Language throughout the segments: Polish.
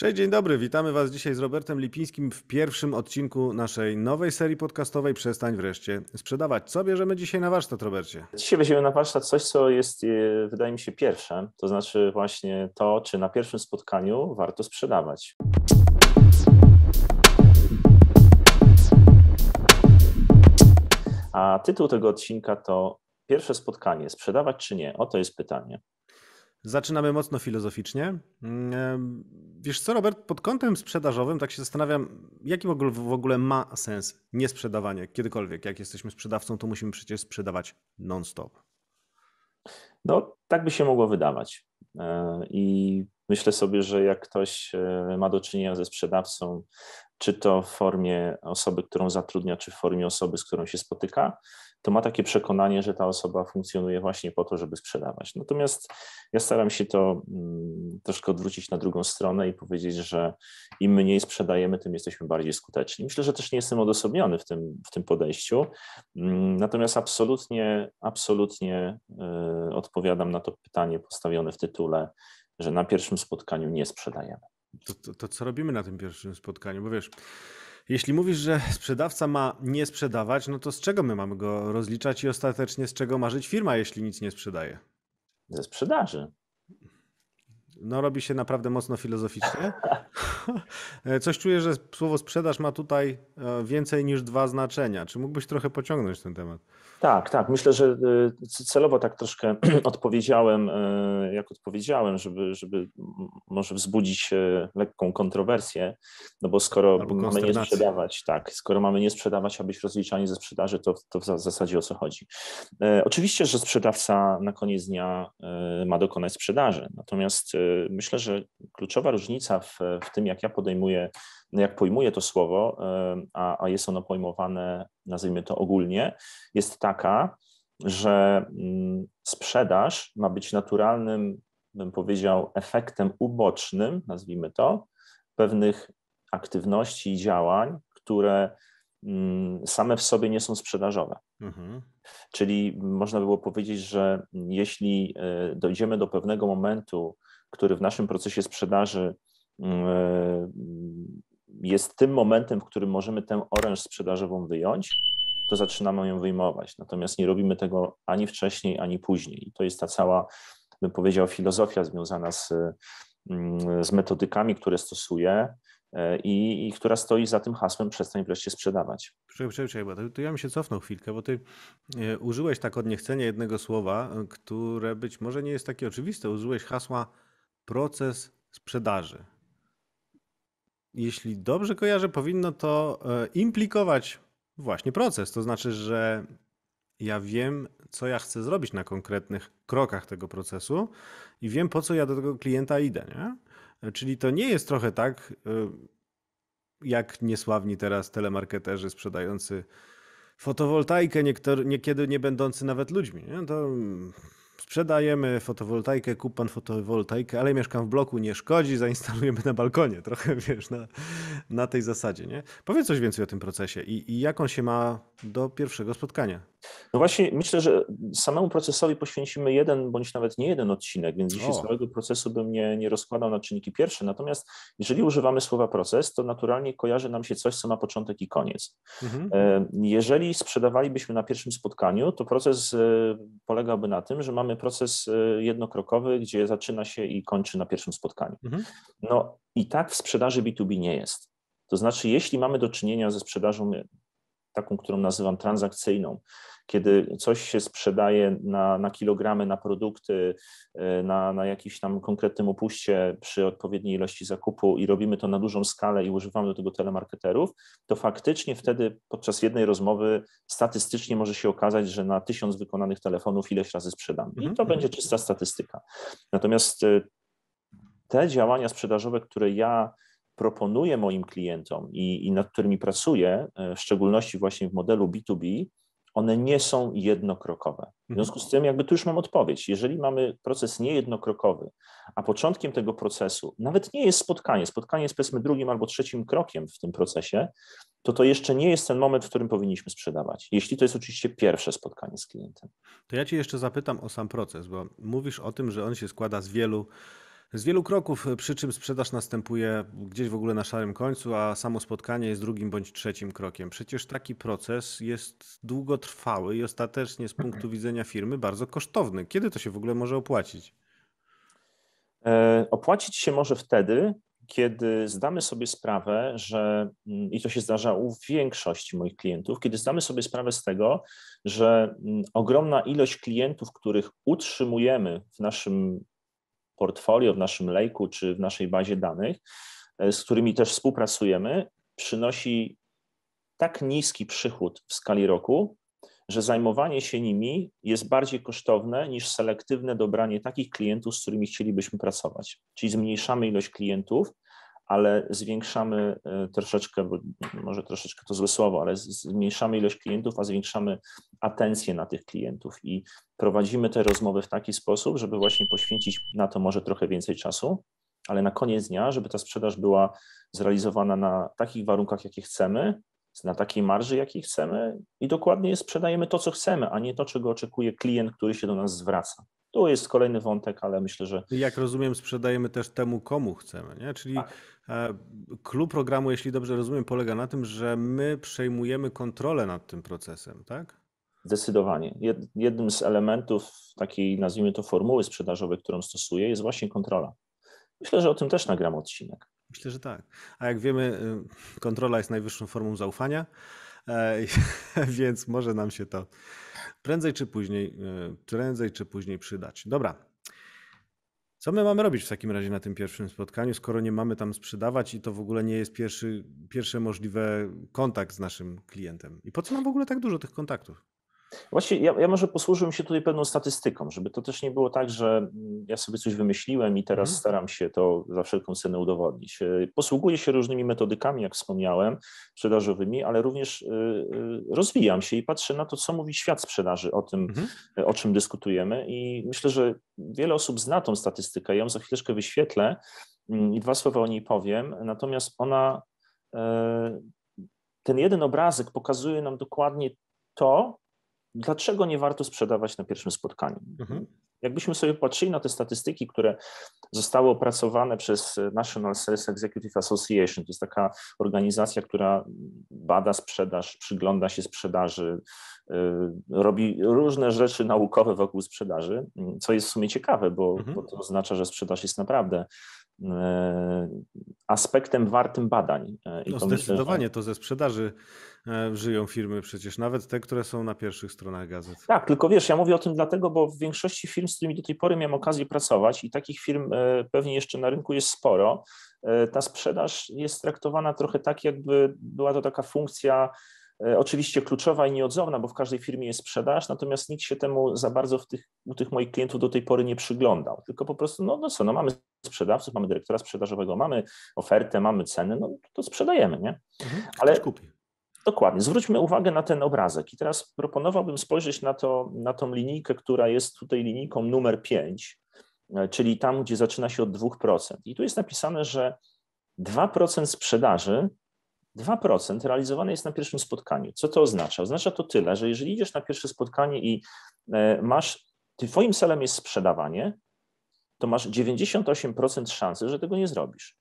Cześć, dzień dobry. Witamy Was dzisiaj z Robertem Lipińskim w pierwszym odcinku naszej nowej serii podcastowej Przestań wreszcie sprzedawać. Co bierzemy dzisiaj na warsztat, Robercie? Dzisiaj weźmiemy na warsztat coś, co jest, e, wydaje mi się, pierwsze. To znaczy właśnie to, czy na pierwszym spotkaniu warto sprzedawać. A tytuł tego odcinka to Pierwsze spotkanie, sprzedawać czy nie? Oto jest pytanie. Zaczynamy mocno filozoficznie. Mm, wiesz co, Robert, pod kątem sprzedażowym tak się zastanawiam, jaki w ogóle ma sens niesprzedawanie kiedykolwiek. Jak jesteśmy sprzedawcą, to musimy przecież sprzedawać non-stop. No, tak by się mogło wydawać. E, I myślę sobie, że jak ktoś e, ma do czynienia ze sprzedawcą, czy to w formie osoby, którą zatrudnia, czy w formie osoby, z którą się spotyka, to ma takie przekonanie, że ta osoba funkcjonuje właśnie po to, żeby sprzedawać. Natomiast ja staram się to mm, troszkę odwrócić na drugą stronę i powiedzieć, że im mniej sprzedajemy, tym jesteśmy bardziej skuteczni. Myślę, że też nie jestem odosobniony w tym, w tym podejściu, mm, natomiast absolutnie, absolutnie y, odpowiadam na to pytanie postawione w tytule, że na pierwszym spotkaniu nie sprzedajemy. To, to, to, co robimy na tym pierwszym spotkaniu? Bo wiesz, jeśli mówisz, że sprzedawca ma nie sprzedawać, no to z czego my mamy go rozliczać i ostatecznie z czego ma żyć firma, jeśli nic nie sprzedaje? Ze sprzedaży. No robi się naprawdę mocno filozoficznie. E, coś czuję, że słowo sprzedaż ma tutaj e, więcej niż dwa znaczenia. Czy mógłbyś trochę pociągnąć ten temat? Tak, tak. Myślę, że e, celowo tak troszkę odpowiedziałem, jak odpowiedziałem, żeby, żeby może wzbudzić lekką kontrowersję, no bo skoro mamy nie sprzedawać, tak, skoro mamy nie sprzedawać, a być rozliczani ze sprzedaży, to, to w zasadzie o co chodzi. Oczywiście, że sprzedawca na koniec dnia ma dokonać sprzedaży, natomiast myślę, że kluczowa różnica w, w tym, jak ja podejmuję, jak pojmuję to słowo, e, a, a jest ono pojmowane, nazwijmy to ogólnie, jest taka, że mm, sprzedaż ma być naturalnym, bym powiedział, efektem ubocznym, nazwijmy to, pewnych aktywności i działań, które mm, same w sobie nie są sprzedażowe. Mhm. Czyli można było powiedzieć, że jeśli e, dojdziemy do pewnego momentu, który w naszym procesie sprzedaży mm, e, jest tym momentem, w którym możemy tę oręż sprzedażową wyjąć, to zaczynamy ją wyjmować. Natomiast nie robimy tego ani wcześniej, ani później. I to jest ta cała, bym powiedział, filozofia związana z, mm, z metodykami, które stosuję, e, i, i, która stoi za tym hasłem przestań wreszcie sprzedawać. Przecież, przecież, bo to, to ja mi się cofnął chwilkę, bo ty e, użyłeś tak od niechcenia jednego słowa, które być może nie jest takie oczywiste. Użyłeś hasła proces sprzedaży. Jeśli dobrze kojarzę, powinno to e, implikować właśnie proces. To znaczy, że ja wiem, co ja chcę zrobić na konkretnych krokach tego procesu i wiem, po co ja do tego klienta idę. Nie? E, czyli to nie jest trochę tak, e, jak niesławni teraz telemarketerzy sprzedający fotowoltaikę, niektore, niekiedy nie będący nawet ludźmi. Nie? To sprzedajemy fotowoltaikę, kup pan fotowoltaikę, ale mieszkam w bloku, nie szkodzi, zainstalujemy na balkonie. Trochę wiesz, na, na tej zasadzie, nie? Powiedz coś więcej o tym procesie i, i jak on się ma do pierwszego spotkania. No właśnie, myślę, że samemu procesowi poświęcimy jeden bądź nawet nie jeden odcinek, więc dzisiaj z całego procesu bym nie, nie rozkładał na czynniki pierwsze. Natomiast jeżeli używamy słowa proces, to naturalnie kojarzy nam się coś, co ma początek i koniec. Mhm. E, jeżeli sprzedawalibyśmy na pierwszym spotkaniu, to proces e, polegałby na tym, że mamy proces e, jednokrokowy, gdzie zaczyna się i kończy na pierwszym spotkaniu. Mhm. No i tak w sprzedaży B2B nie jest. To znaczy, jeśli mamy do czynienia ze sprzedażą taką, którą nazywam transakcyjną, kiedy coś się sprzedaje na, na kilogramy, na produkty, e, na, na jakimś tam konkretnym upuście przy odpowiedniej ilości zakupu i robimy to na dużą skalę i używamy do tego telemarketerów, to faktycznie wtedy podczas jednej rozmowy statystycznie może się okazać, że na tysiąc wykonanych telefonów ileś razy sprzedamy. I to mhm. będzie czysta statystyka. Natomiast e, te działania sprzedażowe, które ja proponuję moim klientom i, i nad którymi pracuję, e, w szczególności właśnie w modelu B2B, one nie są jednokrokowe. W mhm. związku z tym, jakby tu już mam odpowiedź. Jeżeli mamy proces niejednokrokowy, a początkiem tego procesu nawet nie jest spotkanie, spotkanie jest powiedzmy drugim albo trzecim krokiem w tym procesie, to to jeszcze nie jest ten moment, w którym powinniśmy sprzedawać. Jeśli to jest oczywiście pierwsze spotkanie z klientem. To ja Cię jeszcze zapytam o sam proces, bo mówisz o tym, że on się składa z wielu z wielu kroków, e, przy czym sprzedaż następuje gdzieś w ogóle na szarym końcu, a samo spotkanie jest drugim bądź trzecim krokiem. Przecież taki proces jest długotrwały i ostatecznie z punktu widzenia firmy bardzo kosztowny. Kiedy to się w ogóle może opłacić? E, opłacić się może wtedy, kiedy zdamy sobie sprawę, że mm, i to się zdarza u większości moich klientów, kiedy zdamy sobie sprawę z tego, że mm, ogromna ilość klientów, których utrzymujemy w naszym portfolio, w naszym lejku czy w naszej bazie danych, e, z którymi też współpracujemy, przynosi tak niski przychód w skali roku, że zajmowanie się nimi jest bardziej kosztowne niż selektywne dobranie takich klientów, z którymi chcielibyśmy pracować. Czyli zmniejszamy ilość klientów, ale zwiększamy e, troszeczkę, bo może troszeczkę to złe słowo, ale zmniejszamy ilość klientów, a zwiększamy atencję na tych klientów i prowadzimy te rozmowy w taki sposób, żeby właśnie poświęcić na to może trochę więcej czasu, ale na koniec dnia, żeby ta sprzedaż była zrealizowana na takich warunkach, jakie chcemy, na takiej marży, jakiej chcemy i dokładnie sprzedajemy to, co chcemy, a nie to, czego oczekuje klient, który się do nas zwraca. Tu jest kolejny wątek, ale myślę, że. Jak rozumiem, sprzedajemy też temu, komu chcemy, nie? Czyli tak. E, programu, jeśli dobrze rozumiem, polega na tym, że my przejmujemy kontrolę nad tym procesem, tak? Zdecydowanie. Jednym z elementów takiej, nazwijmy to, formuły sprzedażowej, którą stosuję, jest właśnie kontrola. Myślę, że o tym też nagram odcinek. Myślę, że tak. A jak wiemy, y, kontrola jest najwyższą formą zaufania. E, więc może nam się to prędzej czy później, e, prędzej czy później przydać. Dobra. Co my mamy robić w takim razie na tym pierwszym spotkaniu, skoro nie mamy tam sprzedawać i to w ogóle nie jest pierwszy, pierwszy możliwy kontakt z naszym klientem? I po co nam w ogóle tak dużo tych kontaktów? Właśnie ja, ja, może posłużyłem się tutaj pewną statystyką, żeby to też nie było tak, że mm, ja sobie coś wymyśliłem i teraz mhm. staram się to za wszelką cenę udowodnić. E, posługuję się różnymi metodykami, jak wspomniałem, sprzedażowymi, ale również y, y, rozwijam się i patrzę na to, co mówi świat sprzedaży o tym, mhm. E, o czym dyskutujemy i myślę, że wiele osób zna tą statystykę, ja ją za chwileczkę wyświetlę mm, i dwa słowa o niej powiem, natomiast ona, e, ten jeden obrazek pokazuje nam dokładnie to, dlaczego nie warto sprzedawać na pierwszym spotkaniu. Mhm. Jakbyśmy sobie patrzyli na te statystyki, które zostały opracowane przez National Sales Executive Association, to jest taka organizacja, która bada sprzedaż, przygląda się sprzedaży, y, robi różne rzeczy naukowe wokół sprzedaży, co jest w sumie ciekawe, bo, mhm. bo to oznacza, że sprzedaż jest naprawdę E, aspektem wartym badań. E, I no to zdecydowanie myślę, że... to ze sprzedaży e, żyją firmy przecież, nawet te, które są na pierwszych stronach gazet. Tak, tylko wiesz, ja mówię o tym dlatego, bo w większości firm, z którymi do tej pory miałem okazję pracować i takich firm pewnie jeszcze na rynku jest sporo, ta sprzedaż jest traktowana trochę tak, jakby była to taka funkcja E, oczywiście kluczowa i nieodzowna, bo w każdej firmie jest sprzedaż, natomiast nikt się temu za bardzo w tych, u tych moich klientów do tej pory nie przyglądał, tylko po prostu, no, no co, no mamy sprzedawców, mamy dyrektora sprzedażowego, mamy ofertę, mamy ceny, no to sprzedajemy, nie? Mhm, Ale kupi. Dokładnie. Zwróćmy uwagę na ten obrazek. I teraz proponowałbym spojrzeć na, to, na tą linijkę, która jest tutaj linijką numer 5, e, czyli tam, gdzie zaczyna się od 2%. I tu jest napisane, że 2% sprzedaży 2% realizowane jest na pierwszym spotkaniu. Co to oznacza? Oznacza to tyle, że jeżeli idziesz na pierwsze spotkanie i e, masz, twoim celem jest sprzedawanie, to masz 98% szansy, że tego nie zrobisz.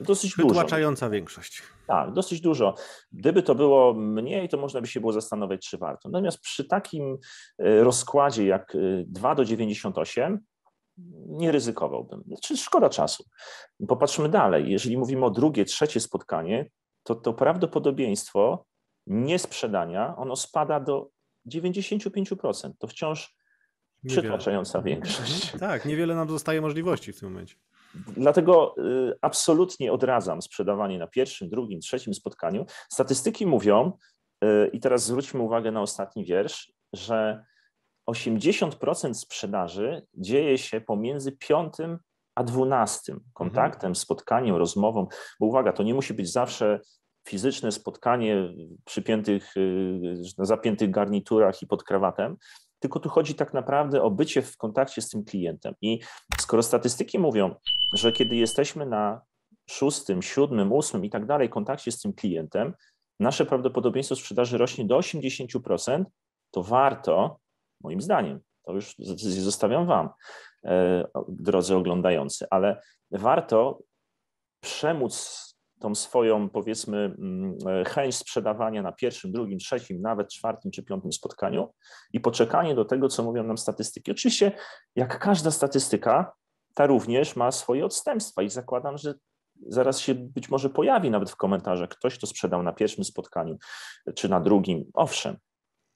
Dosyć Wytłaczająca dużo. większość. Tak, dosyć dużo. Gdyby to było mniej, to można by się było zastanawiać, czy warto. Natomiast przy takim e, rozkładzie jak 2 e, do 98, nie ryzykowałbym. Znaczy, szkoda czasu. Popatrzmy dalej. Jeżeli mówimy o drugie, trzecie spotkanie, to to prawdopodobieństwo niesprzedania, ono spada do 95%. To wciąż niewiele. przytłaczająca mhm. większość. Tak, niewiele nam zostaje możliwości w tym momencie. Dlatego y, absolutnie odradzam sprzedawanie na pierwszym, drugim, trzecim spotkaniu. Statystyki mówią, y, i teraz zwróćmy uwagę na ostatni wiersz, że 80% sprzedaży dzieje się pomiędzy piątym a dwunastym kontaktem, mhm. spotkaniem, rozmową. Bo uwaga, to nie musi być zawsze fizyczne spotkanie przy y, zapiętych garniturach i pod krawatem, tylko tu chodzi tak naprawdę o bycie w kontakcie z tym klientem. I skoro statystyki mówią, że kiedy jesteśmy na szóstym, siódmym, ósmym i tak dalej kontakcie z tym klientem, nasze prawdopodobieństwo sprzedaży rośnie do 80%, to warto, moim zdaniem, to już zostawiam Wam, E, drodzy oglądający, ale warto przemóc tą swoją, powiedzmy, mm, e, chęć sprzedawania na pierwszym, drugim, trzecim, nawet czwartym czy piątym spotkaniu i poczekanie do tego, co mówią nam statystyki. Oczywiście, jak każda statystyka, ta również ma swoje odstępstwa i zakładam, że zaraz się być może pojawi nawet w komentarzach ktoś, kto sprzedał na pierwszym spotkaniu czy na drugim. Owszem.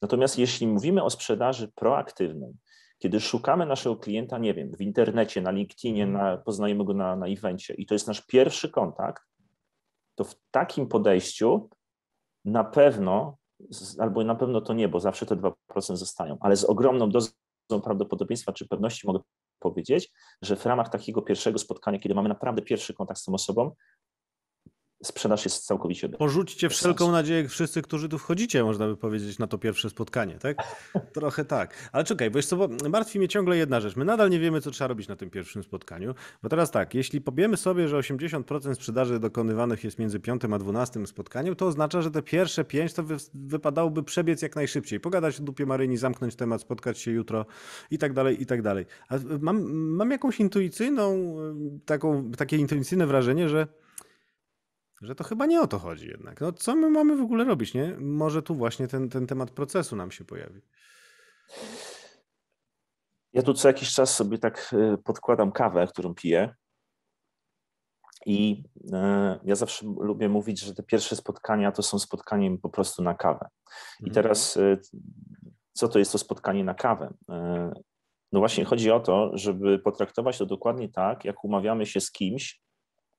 Natomiast jeśli mówimy o sprzedaży proaktywnej, kiedy szukamy naszego klienta, nie wiem, w internecie, na LinkedInie, mhm. na, poznajemy go na, na evencie i to jest nasz pierwszy kontakt, to w takim podejściu na pewno, albo na pewno to nie, bo zawsze te 2% zostają, ale z ogromną dozą prawdopodobieństwa czy pewności mogę powiedzieć, że w ramach takiego pierwszego spotkania, kiedy mamy naprawdę pierwszy kontakt z tą osobą, sprzedaż jest całkowicie. Porzućcie tak wszelką nadzieję wszyscy, którzy tu wchodzicie, można by powiedzieć, na to pierwsze spotkanie, tak? Trochę tak. Ale czekaj, bo, co, bo martwi mnie ciągle jedna rzecz. My nadal nie wiemy, co trzeba robić na tym pierwszym spotkaniu, bo teraz tak, jeśli powiemy sobie, że 80% sprzedaży dokonywanych jest między 5 a 12 spotkaniem, to oznacza, że te pierwsze 5 to wy, wypadałoby przebiec jak najszybciej, pogadać o dupie Maryni, zamknąć temat, spotkać się jutro i tak dalej, i tak dalej. A mam, mam jakąś intuicyjną, e, taką, takie intuicyjne wrażenie, że że to chyba nie o to chodzi jednak. No co my mamy w ogóle robić, nie? Może tu właśnie ten, ten temat procesu nam się pojawi. Ja tu co jakiś czas sobie tak e, podkładam kawę, którą piję. I e, ja zawsze lubię mówić, że te pierwsze spotkania to są spotkaniem po prostu na kawę. I mhm. teraz, e, co to jest to spotkanie na kawę? No właśnie, chodzi o to, żeby potraktować to dokładnie tak, jak umawiamy się z kimś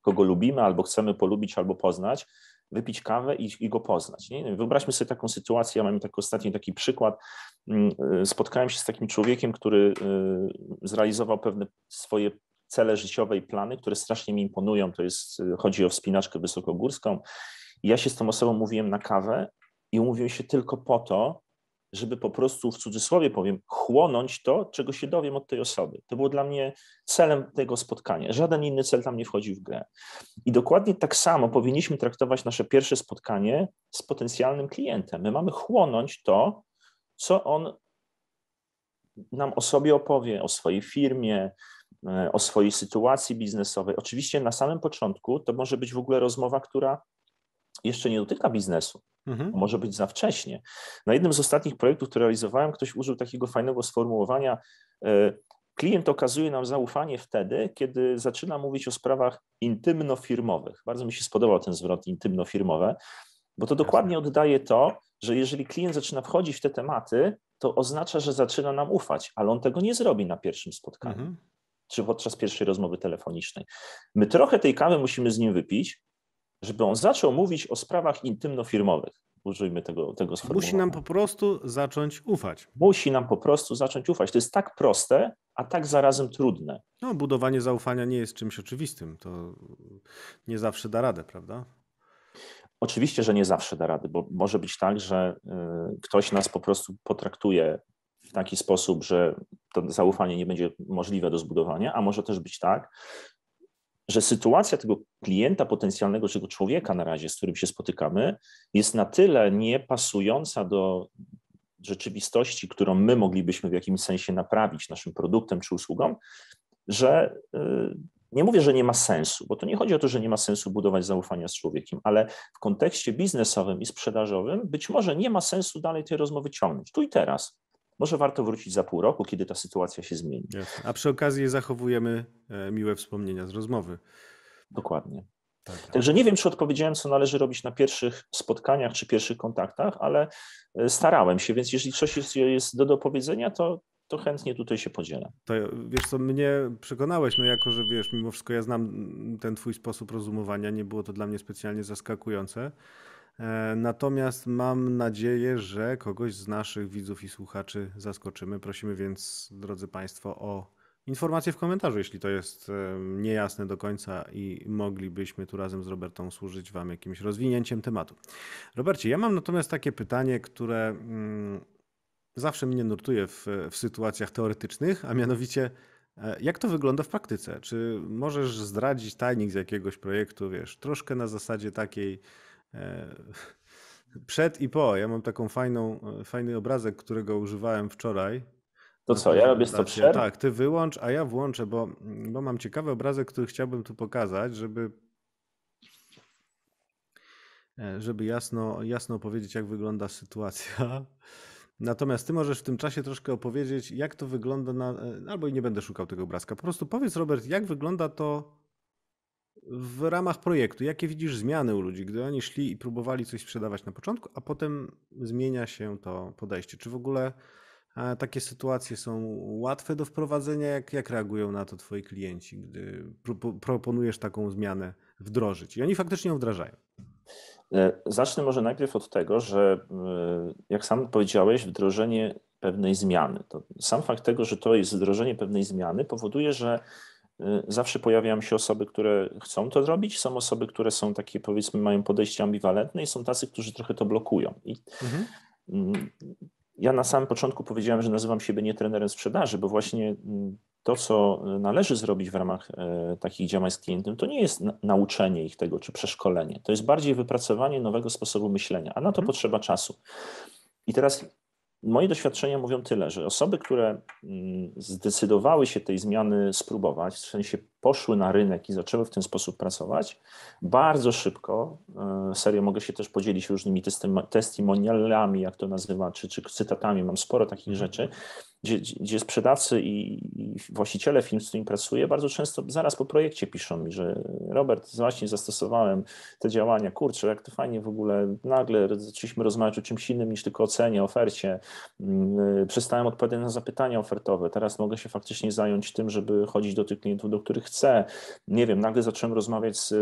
kogo lubimy albo chcemy polubić albo poznać, wypić kawę i, i go poznać. Nie? Wyobraźmy sobie taką sytuację, ja mam tak ostatni taki przykład. Mm, y, spotkałem się z takim człowiekiem, który y, zrealizował pewne swoje cele życiowe i plany, które strasznie mi imponują. To jest, y, chodzi o wspinaczkę wysokogórską. I ja się z tą osobą mówiłem na kawę i umówiłem się tylko po to, żeby po prostu w cudzysłowie powiem, chłonąć to, czego się dowiem od tej osoby. To było dla mnie celem tego spotkania. Żaden inny cel tam nie wchodził w grę. I dokładnie tak samo powinniśmy traktować nasze pierwsze spotkanie z potencjalnym klientem. My mamy chłonąć to, co on nam o sobie opowie, o swojej firmie, e, o swojej sytuacji biznesowej. Oczywiście na samym początku to może być w ogóle rozmowa, która jeszcze nie dotyka biznesu. Mhm. Może być za wcześnie. Na jednym z ostatnich projektów, które realizowałem, ktoś użył takiego fajnego sformułowania. E, klient okazuje nam zaufanie wtedy, kiedy zaczyna mówić o sprawach intymno-firmowych. Bardzo mi się spodobał ten zwrot intymno-firmowe, bo to dokładnie oddaje to, że jeżeli klient zaczyna wchodzić w te tematy, to oznacza, że zaczyna nam ufać, ale on tego nie zrobi na pierwszym spotkaniu mhm. czy podczas pierwszej rozmowy telefonicznej. My trochę tej kawy musimy z nim wypić, żeby on zaczął mówić o sprawach intymno-firmowych. Użyjmy tego, tego sformułowania. Musi nam po prostu zacząć ufać. Musi nam po prostu zacząć ufać. To jest tak proste, a tak zarazem trudne. No, budowanie zaufania nie jest czymś oczywistym. To nie zawsze da radę, prawda? Oczywiście, że nie zawsze da rady, bo może być tak, że y, ktoś nas po prostu potraktuje w taki sposób, że to zaufanie nie będzie możliwe do zbudowania, a może też być tak, że sytuacja tego klienta potencjalnego, czy tego człowieka na razie, z którym się spotykamy, jest na tyle niepasująca do rzeczywistości, którą my moglibyśmy w jakimś sensie naprawić naszym produktem czy usługą, że y, nie mówię, że nie ma sensu, bo to nie chodzi o to, że nie ma sensu budować zaufania z człowiekiem, ale w kontekście biznesowym i sprzedażowym być może nie ma sensu dalej tej rozmowy ciągnąć. Tu i teraz. Może warto wrócić za pół roku, kiedy ta sytuacja się zmieni. A przy okazji zachowujemy e, miłe wspomnienia z rozmowy. Dokładnie. Tak. Także nie wiem, czy odpowiedziałem, co należy robić na pierwszych spotkaniach czy pierwszych kontaktach, ale e, starałem się, więc jeżeli coś jest, do dopowiedzenia, to, to chętnie tutaj się podzielę. To wiesz co, mnie przekonałeś, no jako, że wiesz, mimo wszystko ja znam ten twój sposób rozumowania, nie było to dla mnie specjalnie zaskakujące. E, natomiast mam nadzieję, że kogoś z naszych widzów i słuchaczy zaskoczymy. Prosimy więc, drodzy Państwo, o informację w komentarzu, jeśli to jest e, niejasne do końca i moglibyśmy tu razem z Robertą służyć Wam jakimś rozwinięciem tematu. Robercie, ja mam natomiast takie pytanie, które mm, zawsze mnie nurtuje w, w sytuacjach teoretycznych, a mianowicie. E, jak to wygląda w praktyce? Czy możesz zdradzić tajnik z jakiegoś projektu, wiesz, troszkę na zasadzie takiej, E, przed i po. Ja mam taką fajną, e, fajny obrazek, którego używałem wczoraj. To co, ja robię stop share? Tak, ty wyłącz, a ja włączę, bo, bo mam ciekawy obrazek, który chciałbym tu pokazać, żeby e, żeby jasno, jasno opowiedzieć, jak wygląda sytuacja. Natomiast ty możesz w tym czasie troszkę opowiedzieć, jak to wygląda na. Albo i nie będę szukał tego obrazka. Po prostu powiedz, Robert, jak wygląda to w ramach projektu, jakie widzisz zmiany u ludzi, gdy oni szli i próbowali coś sprzedawać na początku, a potem zmienia się to podejście? Czy w ogóle e, takie sytuacje są łatwe do wprowadzenia? Jak, jak reagują na to twoi klienci, gdy pro, proponujesz taką zmianę wdrożyć? I oni faktycznie ją wdrażają. E, zacznę może najpierw od tego, że e, jak sam powiedziałeś, wdrożenie pewnej zmiany. To sam fakt tego, że to jest wdrożenie pewnej zmiany, powoduje, że Y, zawsze pojawiają się osoby, które chcą to zrobić, są osoby, które są takie, powiedzmy, mają podejście ambiwalentne i są tacy, którzy trochę to blokują. I mhm. Mm, ja na samym początku powiedziałem, że nazywam siebie nie trenerem sprzedaży, bo właśnie mm, to, co należy zrobić w ramach e, takich działań z klientem, to nie jest nauczenie ich tego czy przeszkolenie. To jest bardziej wypracowanie nowego sposobu myślenia, a na to mhm. potrzeba czasu. I teraz Moje doświadczenia mówią tyle, że osoby, które mm, zdecydowały się tej zmiany spróbować, w sensie poszły na rynek i zaczęły w ten sposób pracować, bardzo szybko, e, serio mogę się też podzielić różnymi testimonialami, jak to nazywa, czy, czy cytatami, mam sporo takich mhm. rzeczy, gdzie, gdzie sprzedawcy i, i właściciele firm, z którymi pracuję, bardzo często zaraz po projekcie piszą mi, że Robert, właśnie zastosowałem te działania, kurczę, jak to fajnie w ogóle, nagle zaczęliśmy rozmawiać o czymś innym niż tylko o cenie, ofercie, mm, e, przestałem odpowiadać na zapytania ofertowe, teraz mogę się faktycznie zająć tym, żeby chodzić do tych klientów, do których chce. Nie wiem, nagle zacząłem rozmawiać z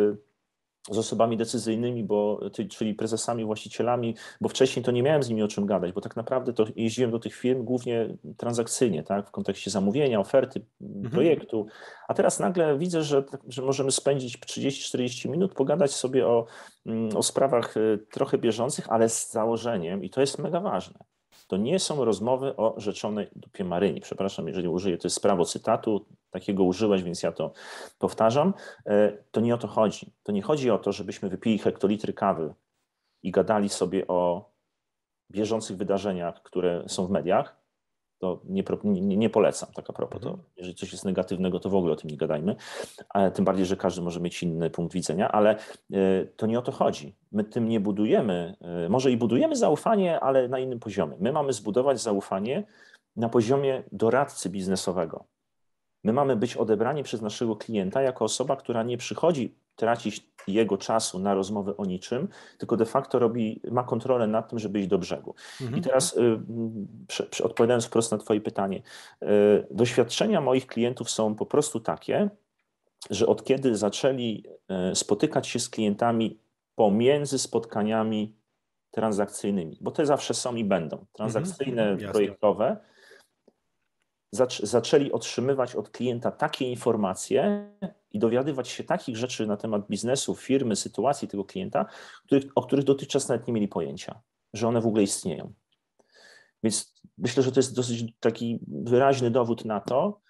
z osobami decyzyjnymi, bo, czyli prezesami, właścicielami, bo wcześniej to nie miałem z nimi o czym gadać, bo tak naprawdę to jeździłem do tych firm głównie transakcyjnie, tak, w kontekście zamówienia, oferty, mhm. projektu, a teraz nagle widzę, że, że możemy spędzić 30-40 minut, pogadać sobie o, mm, o sprawach y, trochę bieżących, ale z założeniem i to jest mega ważne, to nie są rozmowy o rzeczonej dupie Maryni. Przepraszam, jeżeli użyję, to jest prawo cytatu, takiego użyłeś, więc ja to powtarzam. E, to nie o to chodzi. To nie chodzi o to, żebyśmy wypili hektolitry kawy i gadali sobie o bieżących wydarzeniach, które są w mediach, to nie, nie, nie, polecam, tak a propos. To, mhm. jeżeli coś jest negatywnego, to w ogóle o tym nie gadajmy. tym bardziej, że każdy może mieć inny punkt widzenia, ale e, to nie o to chodzi. My tym nie budujemy, e, może i budujemy zaufanie, ale na innym poziomie. My mamy zbudować zaufanie na poziomie doradcy biznesowego. My mamy być odebrani przez naszego klienta jako osoba, która nie przychodzi tracić jego czasu na rozmowy o niczym, tylko de facto robi, ma kontrolę nad tym, żeby iść do brzegu. Mhm. I teraz y, odpowiadając wprost na Twoje pytanie, y, doświadczenia moich klientów są po prostu takie, że od kiedy zaczęli y, spotykać się z klientami pomiędzy spotkaniami transakcyjnymi, bo te zawsze są i będą, transakcyjne, mhm. projektowe, zaczęli otrzymywać od klienta takie informacje, i dowiadywać się takich rzeczy na temat biznesu, firmy, sytuacji tego klienta, których, o których dotychczas nawet nie mieli pojęcia, że one w ogóle istnieją. Więc myślę, że to jest dosyć taki wyraźny dowód na to,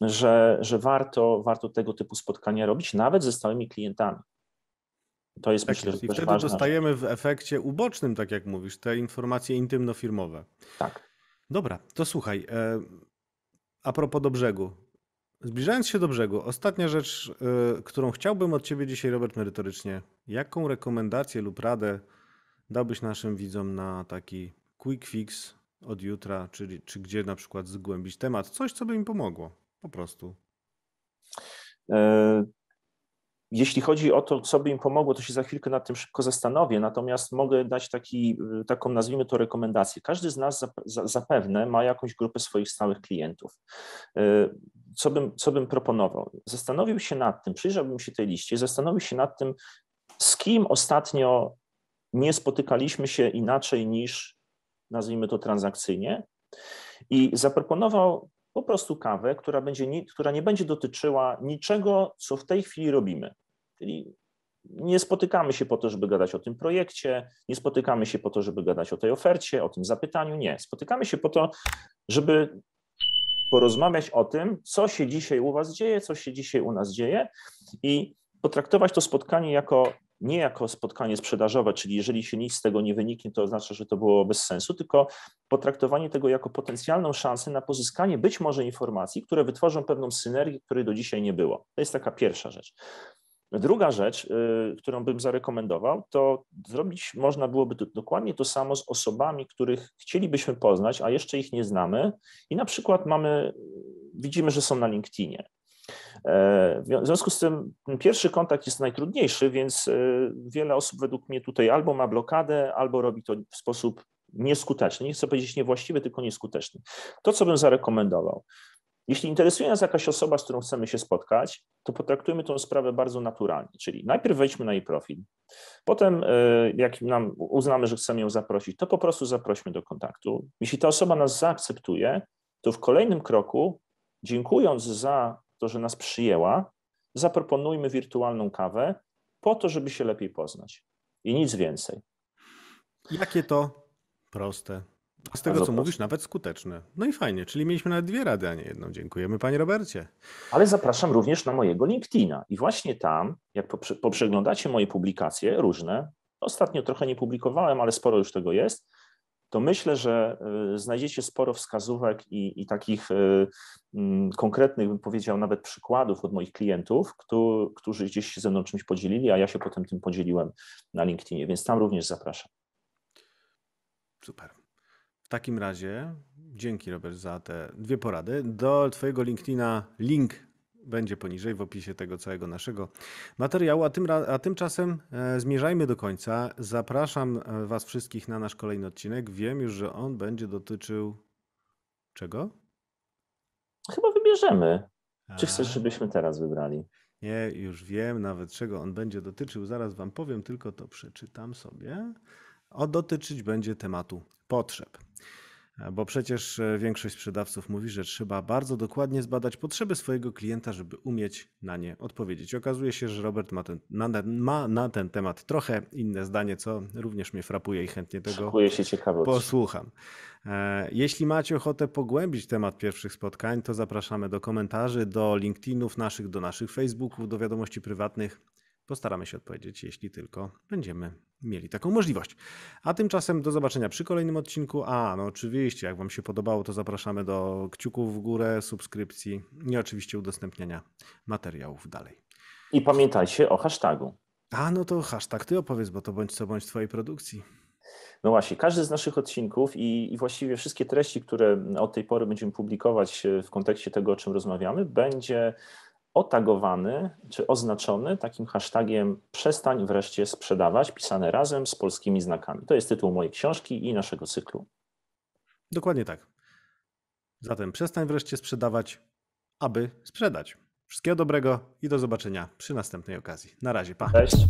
że, że warto, warto tego typu spotkania robić, nawet ze stałymi klientami. To jest tak myślę, jest. I wtedy ważne. dostajemy w efekcie ubocznym, tak jak mówisz, te informacje intymno-firmowe. Tak. Dobra, to słuchaj. E, a propos do brzegu, Zbliżając się do brzegu, ostatnia rzecz, yy, którą chciałbym od Ciebie dzisiaj, Robert, merytorycznie. Jaką rekomendację lub radę dałbyś naszym widzom na taki quick fix od jutra, czyli czy gdzie na przykład zgłębić temat? Coś, co by im pomogło, po prostu. E, jeśli chodzi o to, co by im pomogło, to się za chwilkę nad tym szybko zastanowię, natomiast mogę dać taki, y, taką, nazwijmy to, rekomendację. Każdy z nas zapewne ma jakąś grupę swoich stałych klientów. Y, co bym, co bym proponował? Zastanowił się nad tym, przyjrzałbym się tej liście, zastanowił się nad tym, z kim ostatnio nie spotykaliśmy się inaczej niż, nazwijmy to, transakcyjnie i zaproponował po prostu kawę, która, będzie, która nie będzie dotyczyła niczego, co w tej chwili robimy. Czyli nie spotykamy się po to, żeby gadać o tym projekcie, nie spotykamy się po to, żeby gadać o tej ofercie, o tym zapytaniu. Nie. Spotykamy się po to, żeby porozmawiać o tym, co się dzisiaj u Was dzieje, co się dzisiaj u nas dzieje i potraktować to spotkanie jako nie jako spotkanie sprzedażowe, czyli jeżeli się nic z tego nie wyniknie, to oznacza, że to było bez sensu, tylko potraktowanie tego jako potencjalną szansę na pozyskanie być może informacji, które wytworzą pewną synergię, której do dzisiaj nie było. To jest taka pierwsza rzecz. Druga rzecz, y, którą bym zarekomendował, to zrobić można byłoby to, dokładnie to samo z osobami, których chcielibyśmy poznać, a jeszcze ich nie znamy i na przykład mamy, widzimy, że są na LinkedInie. E, w związku z tym pierwszy kontakt jest najtrudniejszy, więc y, wiele osób według mnie tutaj albo ma blokadę, albo robi to w sposób nieskuteczny. Nie chcę powiedzieć niewłaściwy, tylko nieskuteczny. To, co bym zarekomendował, jeśli interesuje nas jakaś osoba, z którą chcemy się spotkać, to potraktujmy tę sprawę bardzo naturalnie, czyli najpierw wejdźmy na jej profil, potem e, jak nam uznamy, że chcemy ją zaprosić, to po prostu zaprośmy do kontaktu. Jeśli ta osoba nas zaakceptuje, to w kolejnym kroku, dziękując za to, że nas przyjęła, zaproponujmy wirtualną kawę po to, żeby się lepiej poznać. I nic więcej. Jakie to proste z tego, co mówisz, nawet skuteczne. No i fajnie, czyli mieliśmy nawet dwie rady, a nie jedną. Dziękujemy, panie Robercie. Ale zapraszam również na mojego LinkedIna. I właśnie tam, jak poprzeglądacie moje publikacje różne, ostatnio trochę nie publikowałem, ale sporo już tego jest, to myślę, że y, znajdziecie sporo wskazówek i, i takich y, mm, konkretnych, bym powiedział, nawet przykładów od moich klientów, którzy, którzy gdzieś się ze mną czymś podzielili, a ja się potem tym podzieliłem na LinkedInie, więc tam również zapraszam. Super takim razie dzięki Robert za te dwie porady. Do Twojego LinkedIna link będzie poniżej w opisie tego całego naszego materiału. A, tym, a tymczasem e, zmierzajmy do końca. Zapraszam e, Was wszystkich na nasz kolejny odcinek. Wiem już, że on będzie dotyczył czego? Chyba wybierzemy. A. Czy chcesz, żebyśmy teraz wybrali? Nie, już wiem nawet czego on będzie dotyczył. Zaraz Wam powiem, tylko to przeczytam sobie. O, dotyczyć będzie tematu potrzeb. Bo przecież e, większość sprzedawców mówi, że trzeba bardzo dokładnie zbadać potrzeby swojego klienta, żeby umieć na nie odpowiedzieć. Okazuje się, że Robert ma, ten, na, ma na ten temat trochę inne zdanie, co również mnie frapuje i chętnie tego posłucham. E, jeśli macie ochotę pogłębić temat pierwszych spotkań, to zapraszamy do komentarzy, do LinkedInów naszych, do naszych Facebooków, do wiadomości prywatnych. Postaramy się odpowiedzieć, jeśli tylko będziemy mieli taką możliwość. A tymczasem do zobaczenia przy kolejnym odcinku. A, no oczywiście, jak Wam się podobało, to zapraszamy do kciuków w górę, subskrypcji i oczywiście udostępniania materiałów dalej. I pamiętajcie o hashtagu. A, no to hashtag Ty opowiedz, bo to bądź co bądź Twojej produkcji. No właśnie, każdy z naszych odcinków i, i, właściwie wszystkie treści, które od tej pory będziemy publikować w kontekście tego, o czym rozmawiamy, będzie otagowany czy oznaczony takim hashtagiem Przestań wreszcie sprzedawać, pisane razem z polskimi znakami. To jest tytuł mojej książki i naszego cyklu. Dokładnie tak. Zatem przestań wreszcie sprzedawać, aby sprzedać. Wszystkiego dobrego i do zobaczenia przy następnej okazji. Na razie, pa. Cześć.